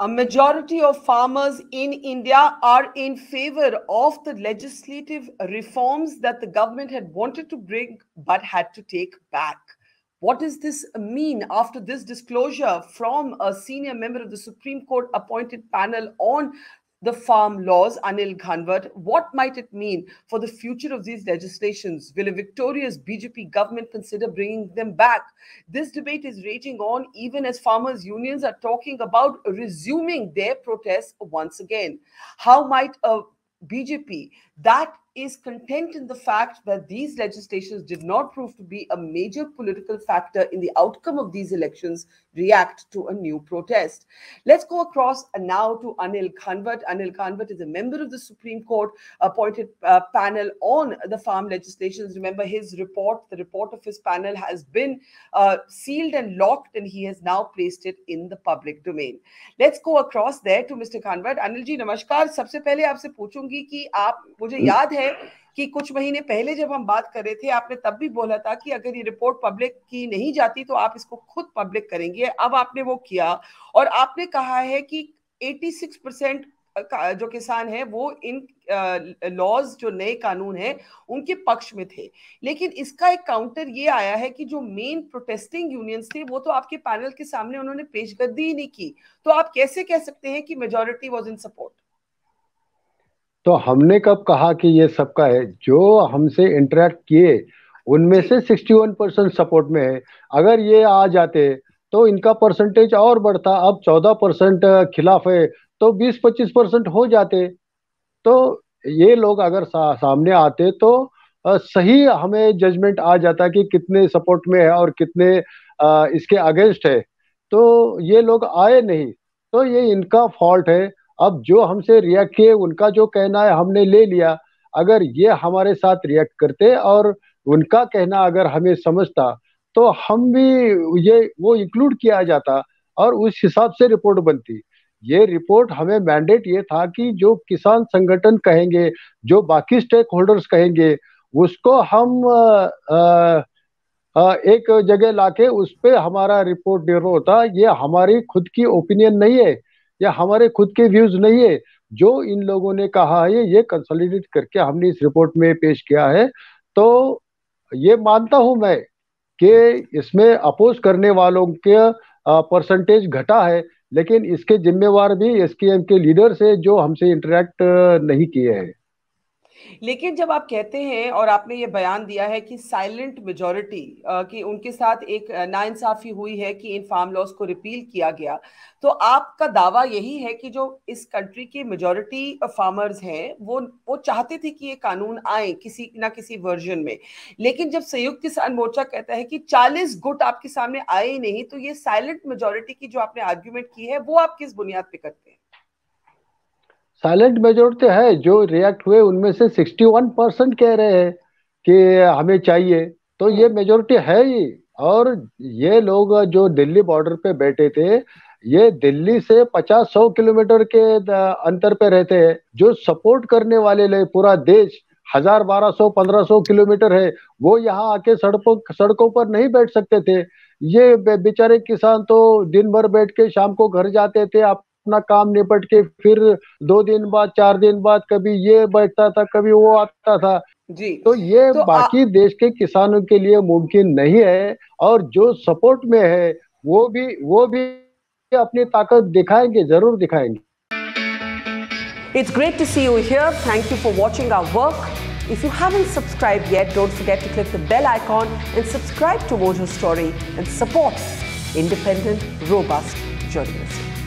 a majority of farmers in India are in favor of the legislative reforms that the government had wanted to bring but had to take back. What does this mean after this disclosure from a senior member of the Supreme Court appointed panel on the farm laws, Anil Ghanwat. What might it mean for the future of these legislations? Will a victorious BJP government consider bringing them back? This debate is raging on even as farmers' unions are talking about resuming their protests once again. How might a BJP that is content in the fact that these legislations did not prove to be a major political factor in the outcome of these elections react to a new protest. Let's go across now to Anil Khanvat. Anil Khanvat is a member of the Supreme Court appointed uh, panel on the farm legislations. Remember his report, the report of his panel has been uh, sealed and locked and he has now placed it in the public domain. Let's go across there to Mr. Khanvat. Anil ji, namaskar. सबसे पहले आपसे पूछूंगी कि आप मुझे याद है है कि कुछ महीने पहले जब हम बात कर रहे थे आपने तब भी बोला था कि अगर ये रिपोर्ट पब्लिक की नहीं जाती तो आप इसको खुद पब्लिक करेंगे अब आपने वो किया और आपने कहा है कि 86 परसेंट जो किसान है वो इन लॉज जो नए कानून है उनके पक्ष में थे लेकिन इसका एक काउंटर ये आया है कि जो मेन प्रोटेस्टिंग यूनियंस थे वो तो आपके पैनल के सामने उन्होंने पेशगर्दी ही नहीं की तो आप कैसे कह सकते हैं कि मेजोरिटी वॉज इन सपोर्ट तो हमने कब कहा कि ये सबका है जो हमसे इंटरेक्ट किए उनमें से 61 परसेंट सपोर्ट में है अगर ये आ जाते तो इनका परसेंटेज और बढ़ता अब 14 परसेंट खिलाफ है तो 20-25 परसेंट हो जाते तो ये लोग अगर सा, सामने आते तो सही हमें जजमेंट आ जाता कि कितने सपोर्ट में है और कितने इसके अगेंस्ट है तो ये लोग आए नहीं तो ये इनका फॉल्ट है अब जो हमसे रिएक्ट किए उनका जो कहना है हमने ले लिया अगर ये हमारे साथ रिएक्ट करते और उनका कहना अगर हमें समझता तो हम भी ये वो इंक्लूड किया जाता और उस हिसाब से रिपोर्ट बनती ये रिपोर्ट हमें मैंडेट ये था कि जो किसान संगठन कहेंगे जो बाकी स्टेक होल्डर्स कहेंगे उसको हम आ, आ, एक जगह लाके उस पर हमारा रिपोर्ट निर्भर होता ये हमारी खुद की ओपिनियन नहीं है या हमारे खुद के व्यूज नहीं है जो इन लोगों ने कहा है ये कंसोलिडेट करके हमने इस रिपोर्ट में पेश किया है तो ये मानता हूं मैं कि इसमें अपोज करने वालों के परसेंटेज घटा है लेकिन इसके जिम्मेवार भी एसकेएम के लीडर्स है जो हमसे इंटरेक्ट नहीं किए हैं लेकिन जब आप कहते हैं और आपने ये बयान दिया है कि साइलेंट मेजोरिटी कि उनके साथ एक नाइंसाफी हुई है कि इन फार्म लॉस को रिपील किया गया तो आपका दावा यही है कि जो इस कंट्री की मेजोरिटी फार्मर्स हैं वो वो चाहते थे कि ये कानून आए किसी ना किसी वर्जन में लेकिन जब संयुक्त किसान मोर्चा कहता है कि 40 गुट आपके सामने आए ही नहीं तो ये साइलेंट मेजोरिटी की जो आपने आर्ग्यूमेंट की है वो आप किस बुनियाद पे करते हैं साइलेंट मेजोरिटी है जो रिएक्ट हुए उनमें से 61 परसेंट कह रहे हैं कि हमें चाहिए तो ये मेजोरिटी है ही और ये लोग जो दिल्ली बॉर्डर पे बैठे थे ये दिल्ली से 50-100 किलोमीटर के अंतर पे रहते हैं जो सपोर्ट करने वाले ले पूरा देश हजार बारह सौ पंद्रह सौ किलोमीटर है वो यहाँ आके सड़कों सड़कों पर नहीं बैठ सकते थे ये बेचारे किसान तो दिन भर बैठ के शाम को घर जाते थे आप अपना काम निपट के फिर दो दिन बाद चार दिन बाद कभी ये बैठता था कभी वो आता था जी तो ये तो बाकी आ... देश के किसानों के लिए मुमकिन नहीं है और जो सपोर्ट में है वो भी वो भी अपनी ताकत दिखाएंगे जरूर दिखाएंगे It's great to see you here. Thank you for watching our work. If you haven't subscribed yet, don't forget to click the bell icon and subscribe to Mojo Story and support independent, robust journalism.